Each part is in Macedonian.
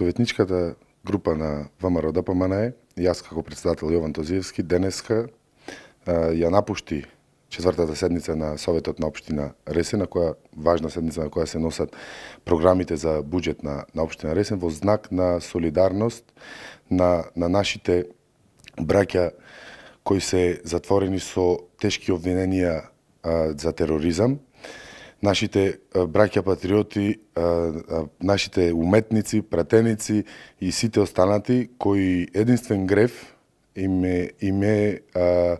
советничката група на ВМРО ДПМН да јас како председател Јован Тозиевски, денеска ја напушти четвртата седница на Советот на општина Ресен, на која важна седница на која се носат програмите за буџет на, на општина Ресен во знак на солидарност на, на нашите браќа кои се затворени со тешки обвиненија а, за тероризам нашите браќа патриоти, нашите уметници, пратеници и сите останати кои единствен грев им е, им е а,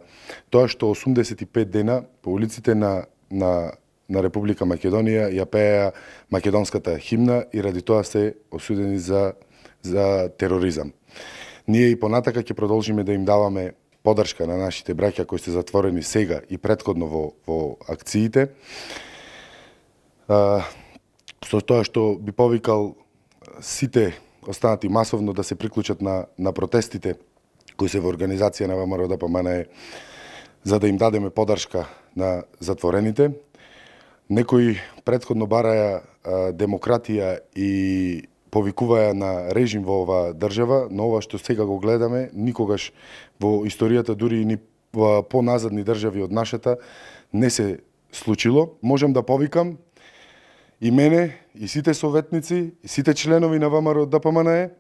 тоа што 85 дена по улиците на, на, на Република Македонија ја пеја македонската химна и ради тоа се осудени за, за тероризам. Ние и понатака ќе продолжиме да им даваме подршка на нашите браќа кои се затворени сега и предходно во, во акциите а, со тоа што би повикал сите останати масовно да се приклучат на, на протестите кои се во организација на ВМРО да е за да им дадеме подршка на затворените. Некои предходно бараја а, демократија и повикуваја на режим во оваа држава, но ова што сега го гледаме, никогаш во историјата, дури и ни поназадни држави од нашата, не се случило. Можам да повикам и мене, и сите советници, и сите членови на ВМРО ДПМНЕ,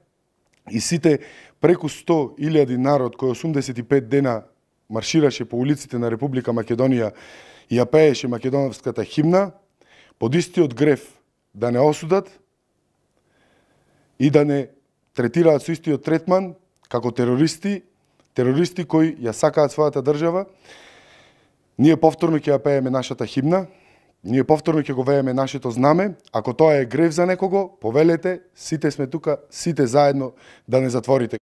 и сите преку 100.000 народ кој 85 дена маршираше по улиците на Република Македонија и ја пееше македонската химна, под истиот греф да не осудат и да не третираат со истиот третман како терористи, терористи кои ја сакаат својата држава. Ние повторно ќе ја пееме нашата химна, Ние повторно ќе го вееме нашето знаме. Ако тоа е грев за некого, повелете, сите сме тука, сите заедно да не затворите.